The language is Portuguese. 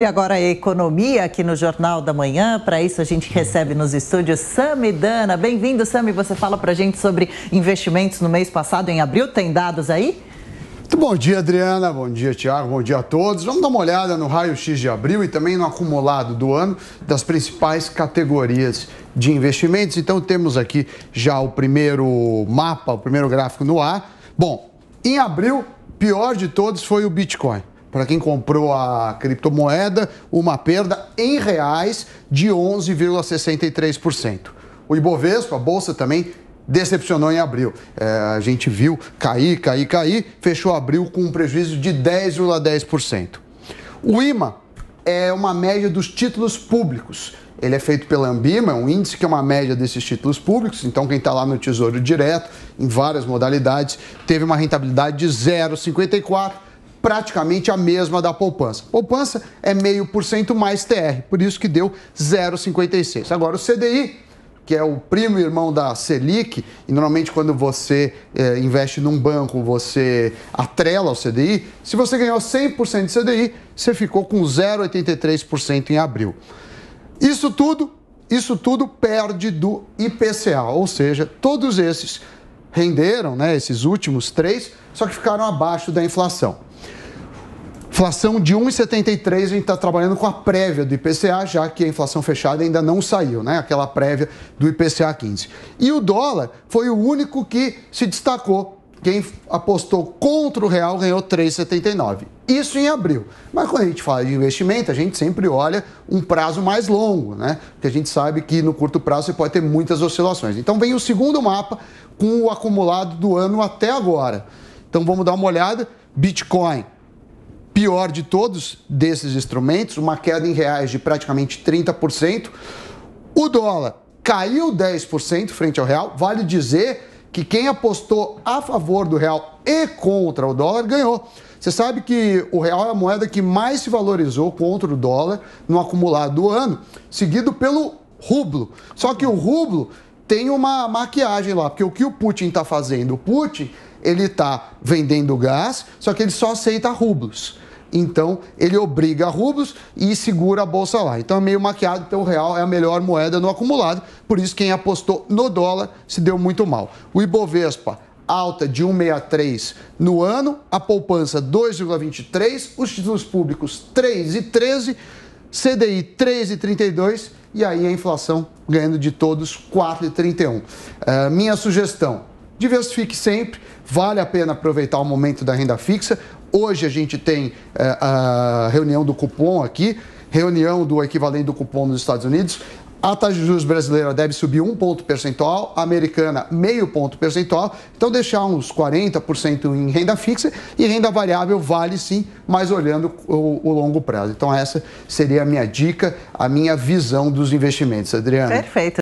E agora a economia aqui no Jornal da Manhã. Para isso a gente recebe nos estúdios Sami Dana. Bem-vindo, Sami. Você fala para a gente sobre investimentos no mês passado, em abril. Tem dados aí? Muito bom dia, Adriana. Bom dia, Tiago. Bom dia a todos. Vamos dar uma olhada no raio-x de abril e também no acumulado do ano das principais categorias de investimentos. Então temos aqui já o primeiro mapa, o primeiro gráfico no ar. Bom, em abril, pior de todos foi o Bitcoin para quem comprou a criptomoeda, uma perda em reais de 11,63%. O Ibovespa, a bolsa também decepcionou em abril. É, a gente viu cair, cair, cair, fechou abril com um prejuízo de 10,10%. O IMA é uma média dos títulos públicos. Ele é feito pela Ambima, é um índice que é uma média desses títulos públicos. Então, quem está lá no Tesouro Direto, em várias modalidades, teve uma rentabilidade de 0,54 praticamente a mesma da poupança. Poupança é meio por cento mais TR, por isso que deu 0,56. Agora o CDI que é o primo irmão da Selic, e normalmente quando você é, investe num banco, você atrela o CDI, se você ganhou 100% de CDI, você ficou com 0,83% em abril. Isso tudo, isso tudo perde do IPCA, ou seja, todos esses renderam, né, esses últimos três, só que ficaram abaixo da inflação. Inflação de 1,73, a gente está trabalhando com a prévia do IPCA, já que a inflação fechada ainda não saiu, né? Aquela prévia do IPCA 15. E o dólar foi o único que se destacou quem apostou contra o real ganhou 3,79. Isso em abril. Mas quando a gente fala de investimento, a gente sempre olha um prazo mais longo, né? Porque a gente sabe que no curto prazo você pode ter muitas oscilações. Então vem o segundo mapa com o acumulado do ano até agora. Então vamos dar uma olhada. Bitcoin pior de todos desses instrumentos, uma queda em reais de praticamente 30%. O dólar caiu 10% frente ao real. Vale dizer que quem apostou a favor do real e contra o dólar ganhou. Você sabe que o real é a moeda que mais se valorizou contra o dólar no acumulado do ano, seguido pelo rublo. Só que o rublo tem uma maquiagem lá, porque o que o Putin está fazendo? O Putin ele está vendendo gás, só que ele só aceita rublos. Então ele obriga rublos e segura a bolsa lá. Então é meio maquiado, então o real é a melhor moeda no acumulado. Por isso quem apostou no dólar se deu muito mal. O Ibovespa alta de 1,63 no ano, a poupança 2,23, os títulos públicos 3,13, CDI 3,32 e aí a inflação ganhando de todos 4,31. Uh, eh, minha sugestão, diversifique sempre, vale a pena aproveitar o momento da renda fixa. Hoje a gente tem é, a reunião do cupom aqui, reunião do equivalente do cupom nos Estados Unidos. A taxa de juros brasileira deve subir um ponto percentual, a americana meio ponto percentual, então deixar uns 40% em renda fixa e renda variável vale sim, mas olhando o, o, longo prazo. Então essa seria a minha dica, a minha visão dos investimentos, Adriana. Perfeito.